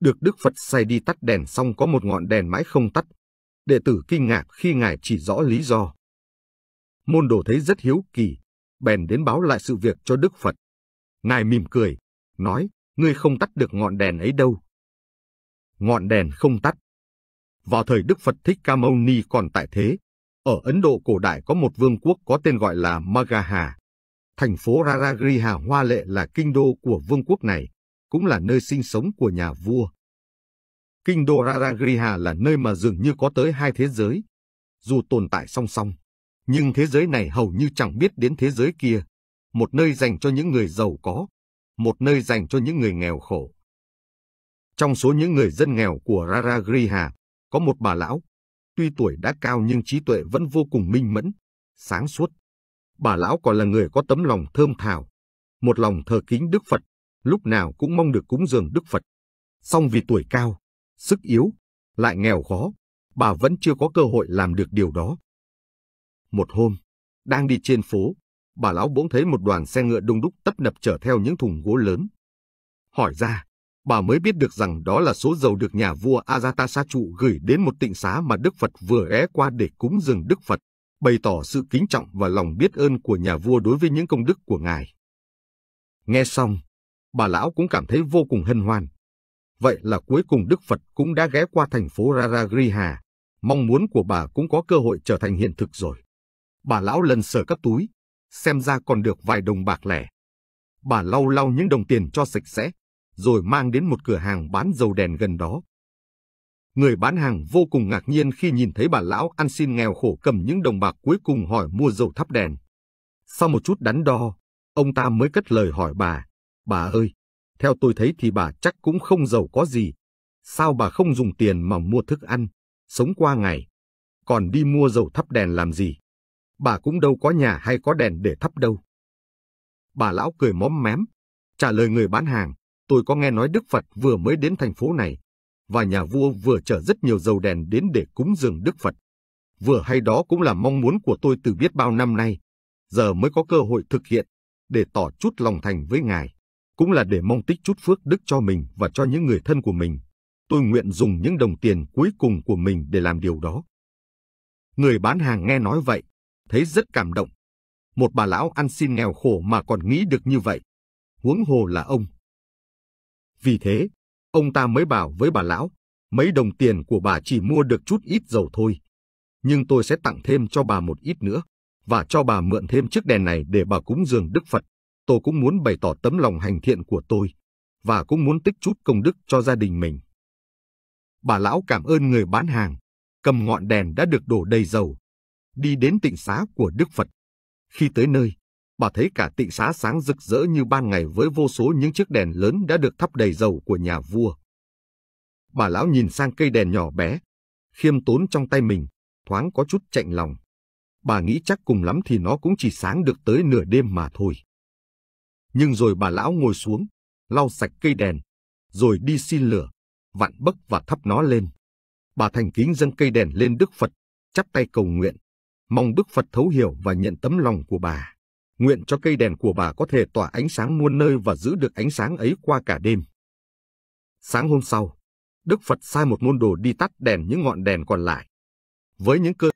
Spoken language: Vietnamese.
được Đức Phật sai đi tắt đèn xong có một ngọn đèn mãi không tắt. Đệ tử kinh ngạc khi ngài chỉ rõ lý do. Môn đồ thấy rất hiếu kỳ, bèn đến báo lại sự việc cho Đức Phật. Ngài mỉm cười, nói, ngươi không tắt được ngọn đèn ấy đâu. Ngọn đèn không tắt. Vào thời Đức Phật Thích Ca Mâu Ni còn tại thế, ở Ấn Độ cổ đại có một vương quốc có tên gọi là Magaha. Thành phố Raragriha Hoa Lệ là kinh đô của vương quốc này cũng là nơi sinh sống của nhà vua. Kinh đô Raragriha là nơi mà dường như có tới hai thế giới. Dù tồn tại song song, nhưng thế giới này hầu như chẳng biết đến thế giới kia. Một nơi dành cho những người giàu có, một nơi dành cho những người nghèo khổ. Trong số những người dân nghèo của Raragriha, có một bà lão. Tuy tuổi đã cao nhưng trí tuệ vẫn vô cùng minh mẫn, sáng suốt. Bà lão còn là người có tấm lòng thơm thảo, một lòng thờ kính Đức Phật lúc nào cũng mong được cúng dường Đức Phật. Song vì tuổi cao, sức yếu, lại nghèo khó, bà vẫn chưa có cơ hội làm được điều đó. Một hôm, đang đi trên phố, bà lão bỗng thấy một đoàn xe ngựa đông đúc tấp nập chở theo những thùng gỗ lớn. Hỏi ra, bà mới biết được rằng đó là số dầu được nhà vua trụ gửi đến một tịnh xá mà Đức Phật vừa ghé qua để cúng dường Đức Phật, bày tỏ sự kính trọng và lòng biết ơn của nhà vua đối với những công đức của ngài. Nghe xong, bà lão cũng cảm thấy vô cùng hân hoan. Vậy là cuối cùng Đức Phật cũng đã ghé qua thành phố Raragriha, mong muốn của bà cũng có cơ hội trở thành hiện thực rồi. Bà lão lần sờ các túi, xem ra còn được vài đồng bạc lẻ. Bà lau lau những đồng tiền cho sạch sẽ, rồi mang đến một cửa hàng bán dầu đèn gần đó. Người bán hàng vô cùng ngạc nhiên khi nhìn thấy bà lão ăn xin nghèo khổ cầm những đồng bạc cuối cùng hỏi mua dầu thắp đèn. Sau một chút đắn đo, ông ta mới cất lời hỏi bà, Bà ơi, theo tôi thấy thì bà chắc cũng không giàu có gì. Sao bà không dùng tiền mà mua thức ăn, sống qua ngày, còn đi mua dầu thắp đèn làm gì? Bà cũng đâu có nhà hay có đèn để thắp đâu. Bà lão cười móm mém, trả lời người bán hàng, tôi có nghe nói Đức Phật vừa mới đến thành phố này, và nhà vua vừa chở rất nhiều dầu đèn đến để cúng dường Đức Phật. Vừa hay đó cũng là mong muốn của tôi từ biết bao năm nay, giờ mới có cơ hội thực hiện, để tỏ chút lòng thành với ngài cũng là để mong tích chút phước đức cho mình và cho những người thân của mình. Tôi nguyện dùng những đồng tiền cuối cùng của mình để làm điều đó. Người bán hàng nghe nói vậy, thấy rất cảm động. Một bà lão ăn xin nghèo khổ mà còn nghĩ được như vậy. Huống hồ là ông. Vì thế, ông ta mới bảo với bà lão, mấy đồng tiền của bà chỉ mua được chút ít dầu thôi. Nhưng tôi sẽ tặng thêm cho bà một ít nữa, và cho bà mượn thêm chiếc đèn này để bà cúng dường Đức Phật tôi cũng muốn bày tỏ tấm lòng hành thiện của tôi và cũng muốn tích chút công đức cho gia đình mình. Bà lão cảm ơn người bán hàng, cầm ngọn đèn đã được đổ đầy dầu, đi đến tịnh xá của Đức Phật. Khi tới nơi, bà thấy cả tịnh xá sáng rực rỡ như ban ngày với vô số những chiếc đèn lớn đã được thắp đầy dầu của nhà vua. Bà lão nhìn sang cây đèn nhỏ bé, khiêm tốn trong tay mình, thoáng có chút chạnh lòng. Bà nghĩ chắc cùng lắm thì nó cũng chỉ sáng được tới nửa đêm mà thôi. Nhưng rồi bà lão ngồi xuống, lau sạch cây đèn, rồi đi xin lửa, vặn bấc và thắp nó lên. Bà thành kính dâng cây đèn lên Đức Phật, chắp tay cầu nguyện, mong Đức Phật thấu hiểu và nhận tấm lòng của bà. Nguyện cho cây đèn của bà có thể tỏa ánh sáng muôn nơi và giữ được ánh sáng ấy qua cả đêm. Sáng hôm sau, Đức Phật sai một môn đồ đi tắt đèn những ngọn đèn còn lại. Với những cơ